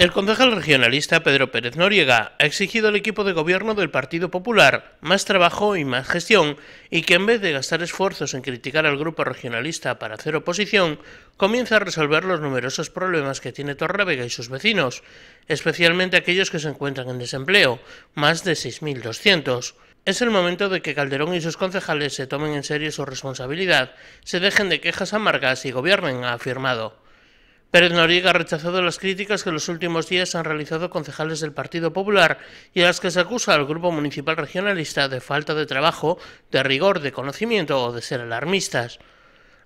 El concejal regionalista Pedro Pérez Noriega ha exigido al equipo de gobierno del Partido Popular más trabajo y más gestión y que en vez de gastar esfuerzos en criticar al grupo regionalista para hacer oposición, comience a resolver los numerosos problemas que tiene Torrevega y sus vecinos, especialmente aquellos que se encuentran en desempleo, más de 6.200. Es el momento de que Calderón y sus concejales se tomen en serio su responsabilidad, se dejen de quejas amargas y gobiernen, ha afirmado. Pérez Noriega ha rechazado las críticas que en los últimos días han realizado concejales del Partido Popular y a las que se acusa al Grupo Municipal Regionalista de falta de trabajo, de rigor, de conocimiento o de ser alarmistas.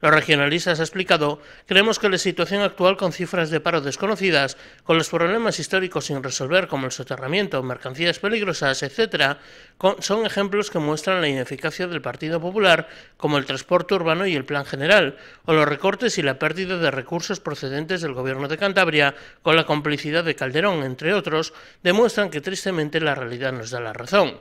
Los regionalistas, ha explicado, creemos que la situación actual con cifras de paro desconocidas, con los problemas históricos sin resolver como el soterramiento, mercancías peligrosas, etc., son ejemplos que muestran la ineficacia del Partido Popular, como el transporte urbano y el plan general, o los recortes y la pérdida de recursos procedentes del Gobierno de Cantabria, con la complicidad de Calderón, entre otros, demuestran que tristemente la realidad nos da la razón.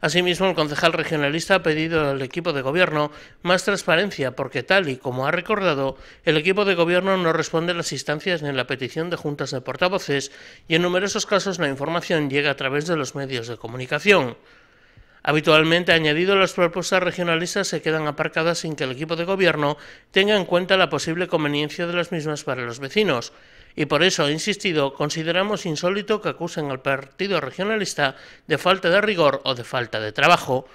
Asimismo, el concejal regionalista ha pedido al equipo de gobierno más transparencia porque, tal y como ha recordado, el equipo de gobierno no responde a las instancias ni a la petición de juntas de portavoces y en numerosos casos la información llega a través de los medios de comunicación. Habitualmente, añadido, las propuestas regionalistas se quedan aparcadas sin que el equipo de gobierno tenga en cuenta la posible conveniencia de las mismas para los vecinos. Y por eso, he insistido, consideramos insólito que acusen al Partido Regionalista de falta de rigor o de falta de trabajo.